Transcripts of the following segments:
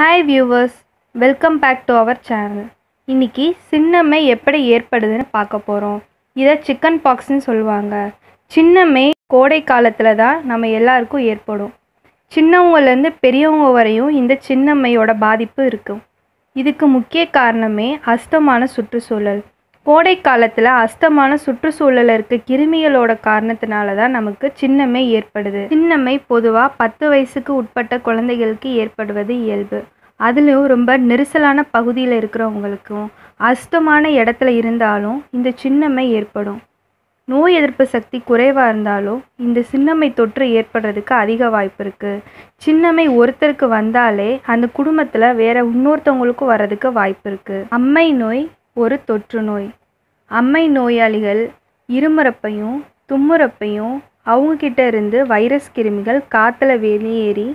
hi viewers welcome back to our channel இன்றைக்கி சின்னம்மை எப்படி ஏற்படுதுன்னு பார்க்க போகிறோம் இதை சிக்கன் பாக்ஸ்னு சொல்லுவாங்க சின்னம்மை கோடை காலத்தில் தான் நம்ம எல்லாருக்கும் ஏற்படும் சின்னவங்கலேருந்து பெரியவங்க வரையும் இந்த சின்னம்மையோட பாதிப்பு இருக்கும் இதுக்கு முக்கிய காரணமே அஸ்தமான சுற்றுச்சூழல் கோடை காலத்தில் அஸ்தமான சுற்றுச்சூழலில் இருக்க கிருமிகளோட காரணத்தினால தான் நமக்கு சின்னம்மை ஏற்படுது சின்னம்மை பொதுவாக பத்து வயசுக்கு உட்பட்ட குழந்தைகளுக்கு ஏற்படுவது இயல்பு அதுலேயும் ரொம்ப நெரிசலான பகுதியில் இருக்கிறவங்களுக்கும் அஸ்தமான இடத்துல இருந்தாலும் இந்த சின்னம்மை ஏற்படும் நோய் எதிர்ப்பு சக்தி குறைவாக இருந்தாலும் இந்த சின்னம்மை தொற்று ஏற்படுறதுக்கு அதிக வாய்ப்பு இருக்குது சின்னம்மை ஒருத்தருக்கு வந்தாலே அந்த குடும்பத்தில் வேற இன்னொருத்தவங்களுக்கும் வர்றதுக்கு வாய்ப்பு இருக்குது அம்மை நோய் ஒரு தொற்று நோய் அம்மை நோயாளிகள் இருமுறப்பையும் தும்முறப்பையும் அவங்கக்கிட்ட இருந்து வைரஸ் கிருமிகள் காற்றுல வெளியேறி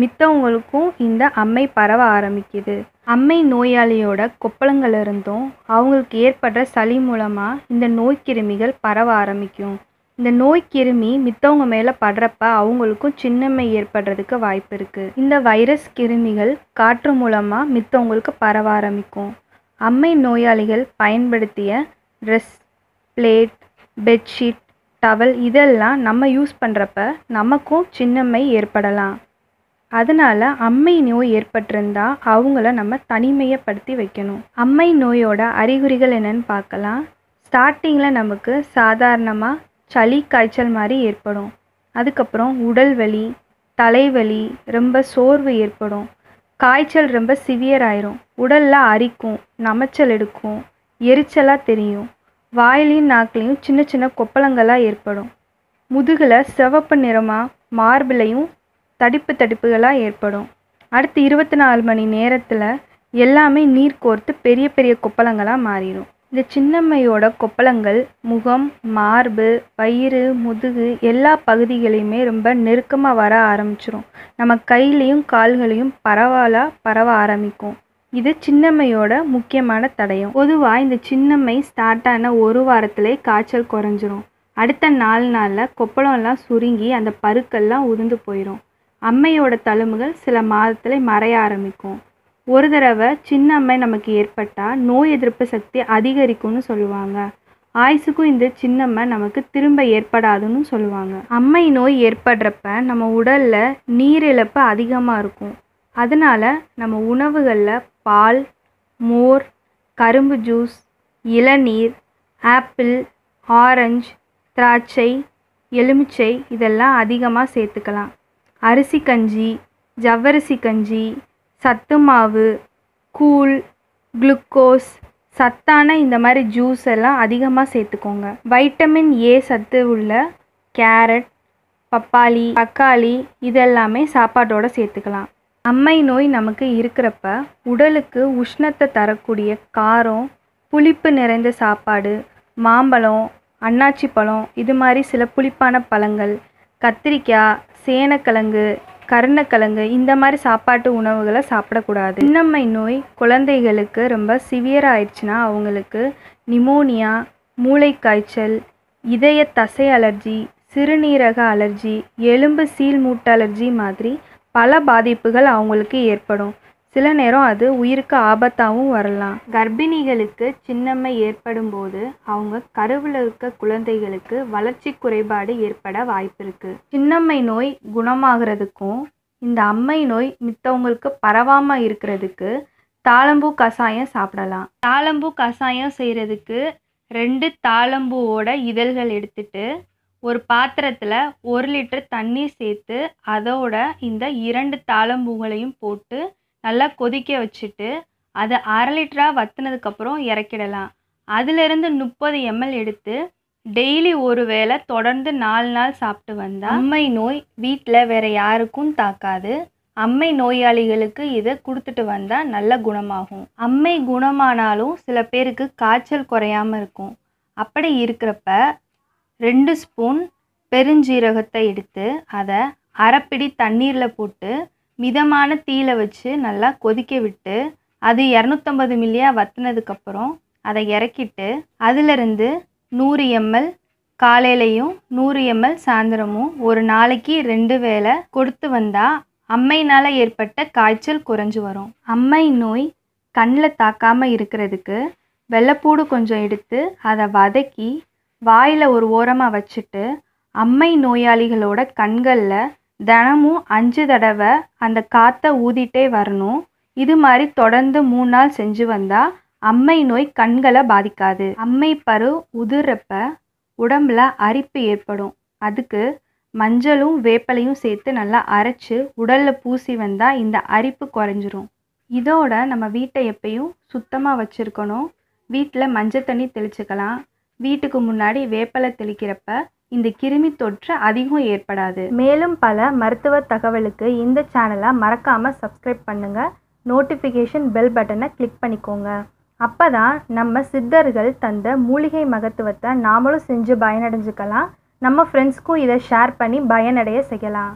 மித்தவங்களுக்கும் இந்த அம்மை பரவ ஆரம்பிக்குது அம்மை நோயாளியோட கொப்பளங்கள்லேருந்தும் அவங்களுக்கு ஏற்படுற சளி மூலமாக இந்த நோய் கிருமிகள் பரவ ஆரம்பிக்கும் இந்த நோய் கிருமி மித்தவங்க மேலே படுறப்ப அவங்களுக்கும் சின்னம்மை ஏற்படுறதுக்கு வாய்ப்பு இருக்குது இந்த வைரஸ் கிருமிகள் காற்று மூலமாக மித்தவங்களுக்கு பரவ ஆரம்பிக்கும் அம்மை நோயாளிகள் பயன்படுத்திய ட்ரெஸ் ப்ளேட் பெட்ஷீட் டவல் இதெல்லாம் நம்ம யூஸ் பண்ணுறப்ப நமக்கும் சின்னம்மை ஏற்படலாம் அதனால் அம்மை நோய் ஏற்பட்டிருந்தா அவங்கள நம்ம தனிமையப்படுத்தி வைக்கணும் அம்மை நோயோட அறிகுறிகள் என்னன்னு பார்க்கலாம் ஸ்டார்டிங்கில் நமக்கு சாதாரணமாக சளி காய்ச்சல் மாதிரி ஏற்படும் அதுக்கப்புறம் உடல் வலி தலைவலி ரொம்ப சோர்வு ஏற்படும் காய்ச்சல் ரொம்ப சிவியர் ஆயிரும் உடலில் அரிக்கும் நமைச்சல் எடுக்கும் எரிச்சலாக தெரியும் வாயிலையும் நாக்கிலையும் சின்ன சின்ன கொப்பளங்களாக ஏற்படும் முதுகில் சிவப்பு நிறமாக மார்பிளையும் தடிப்பு தடிப்புகளாக ஏற்படும் அடுத்து இருபத்தி நாலு மணி நேரத்தில் எல்லாமே நீர் கோர்த்து பெரிய பெரிய கொப்பளங்களாக மாறிடும் இந்த சின்னம்மையோட கொப்பளங்கள் முகம் மார்பு வயிறு முதுகு எல்லா பகுதிகளையுமே ரொம்ப நெருக்கமாக வர ஆரம்பிச்சிரும் நம்ம கையிலையும் கால்களையும் பரவாயில்ல பரவ ஆரம்பிக்கும் இது சின்னம்மையோட முக்கியமான தடயம் பொதுவாக இந்த சின்னம்மை ஸ்டார்ட் ஆன ஒரு வாரத்திலே காய்ச்சல் குறைஞ்சிரும் அடுத்த நாலு நாளில் கொப்பளம்லாம் சுருங்கி அந்த பருக்கள்லாம் உதிர்ந்து போயிடும் அம்மையோட தழும்புகள் சில மாதத்தில் மறைய ஆரம்பிக்கும் ஒரு தடவை சின்ன அம்மை நமக்கு ஏற்பட்டால் நோய் எதிர்ப்பு சக்தி அதிகரிக்கும்னு சொல்லுவாங்க ஆயுசுக்கும் இந்த சின்னம்மை நமக்கு திரும்ப ஏற்படாதுன்னு சொல்லுவாங்க அம்மை நோய் ஏற்படுறப்ப நம்ம உடலில் நீரிழப்பு அதிகமாக இருக்கும் அதனால் நம்ம உணவுகளில் பால் மோர் கரும்பு ஜூஸ் இளநீர் ஆப்பிள் ஆரஞ்சு திராட்சை எலுமிச்சை இதெல்லாம் அதிகமாக சேர்த்துக்கலாம் அரிசி கஞ்சி ஜவ்வரிசி கஞ்சி சத்துமாவு கூழ் குளுக்கோஸ் சத்தான இந்த மாதிரி ஜூஸ் எல்லாம் அதிகமாக சேர்த்துக்கோங்க வைட்டமின் ஏ சத்து உள்ள கேரட் பப்பாளி தக்காளி இதெல்லாமே சாப்பாட்டோட சேர்த்துக்கலாம் அம்மை நோய் நமக்கு இருக்கிறப்ப உடலுக்கு உஷ்ணத்தை தரக்கூடிய காரம் புளிப்பு நிறைந்த சாப்பாடு மாம்பழம் அன்னாச்சி பழம் இது மாதிரி சில புளிப்பான பழங்கள் கத்திரிக்காய் சேனக்கிழங்கு கருணக்கிழங்கு இந்த மாதிரி சாப்பாட்டு உணவுகளை சாப்பிடக்கூடாது இன்னம்மை நோய் குழந்தைகளுக்கு ரொம்ப சிவியர் ஆயிடுச்சுன்னா அவங்களுக்கு நிமோனியா மூளை காய்ச்சல் இதய தசை அலர்ஜி சிறுநீரக அலர்ஜி எலும்பு சீல் மூட்டு அலர்ஜி மாதிரி பல பாதிப்புகள் அவங்களுக்கு ஏற்படும் சில நேரம் அது உயிருக்கு ஆபத்தாகவும் வரலாம் கர்ப்பிணிகளுக்கு சின்னம்மை ஏற்படும் போது அவங்க கருவில் இருக்க குழந்தைகளுக்கு வளர்ச்சி குறைபாடு ஏற்பட வாய்ப்பு இருக்கு சின்னம்மை நோய் குணமாகிறதுக்கும் இந்த அம்மை நோய் மித்தவங்களுக்கு பரவாமல் இருக்கிறதுக்கு தாளம்பூ கஷாயம் சாப்பிடலாம் தாளம்பூ கஷாயம் செய்கிறதுக்கு ரெண்டு தாளம்பூவோட இதழ்கள் எடுத்துட்டு ஒரு பாத்திரத்தில் ஒரு லிட்டர் தண்ணீர் சேர்த்து அதோட இந்த இரண்டு தாளம்பூங்களையும் போட்டு நல்லா கொதிக்க வச்சுட்டு அதை அரை லிட்டராக வற்றினதுக்கப்புறம் இறக்கிடலாம் அதிலிருந்து முப்பது எம்எல் எடுத்து டெய்லி ஒரு வேளை தொடர்ந்து நாலு நாள் சாப்பிட்டு வந்தால் அம்மை நோய் வீட்டில் வேறு யாருக்கும் தாக்காது அம்மை நோயாளிகளுக்கு இதை கொடுத்துட்டு வந்தால் நல்ல குணமாகும் அம்மை குணமானாலும் சில பேருக்கு காய்ச்சல் குறையாமல் இருக்கும் அப்படி இருக்கிறப்ப ரெண்டு ஸ்பூன் பெருஞ்சீரகத்தை எடுத்து அதை அரைப்பிடி தண்ணீரில் போட்டு மிதமான தீயில் வச்சு நல்லா கொதிக்க விட்டு அது இரநூத்தம்பது மில்லியாக வற்றினதுக்கப்புறம் அதை இறக்கிட்டு அதிலிருந்து நூறு எம்எல் காலையிலையும் நூறு எம்எல் சாயந்தரமும் ஒரு நாளைக்கு ரெண்டு வேளை கொடுத்து வந்தால் அம்மையினால் ஏற்பட்ட காய்ச்சல் குறைஞ்சி வரும் அம்மை நோய் கண்ணில் தாக்காமல் இருக்கிறதுக்கு வெள்ளைப்பூடு கொஞ்சம் எடுத்து அதை வதக்கி வாயில் ஒரு ஓரமாக வச்சுட்டு அம்மை நோயாளிகளோட கண்களில் தினமும் அஞ்சு தடவை அந்த காற்றை ஊதிகிட்டே வரணும் இது மாதிரி தொடர்ந்து மூணு நாள் செஞ்சு வந்தால் அம்மை நோய் கண்களை பாதிக்காது அம்மை பரு உதிர்றப்ப உடம்புல அரிப்பு ஏற்படும் அதுக்கு மஞ்சளும் வேப்பலையும் சேர்த்து நல்லா அரைச்சி உடலில் பூசி வந்தால் இந்த அரிப்பு குறைஞ்சிரும் இதோட நம்ம வீட்டை எப்பயும் சுத்தமாக வச்சுருக்கணும் வீட்டில் மஞ்சள் தண்ணி தெளிச்சுக்கலாம் வீட்டுக்கு முன்னாடி வேப்பலை தெளிக்கிறப்ப இந்த கிருமி தொற்று அதிகம் ஏற்படாது மேலும் பல மருத்துவ தகவலுக்கு இந்த சேனலை மறக்காமல் சப்ஸ்கிரைப் பண்ணுங்கள் நோட்டிஃபிகேஷன் பெல் பட்டனை கிளிக் பண்ணிக்கோங்க அப்போ தான் நம்ம சித்தர்கள் தந்த மூலிகை மகத்துவத்தை நாமளும் செஞ்சு பயனடைஞ்சுக்கலாம் நம்ம ஃப்ரெண்ட்ஸ்க்கும் இதை ஷேர் பண்ணி பயனடைய செய்யலாம்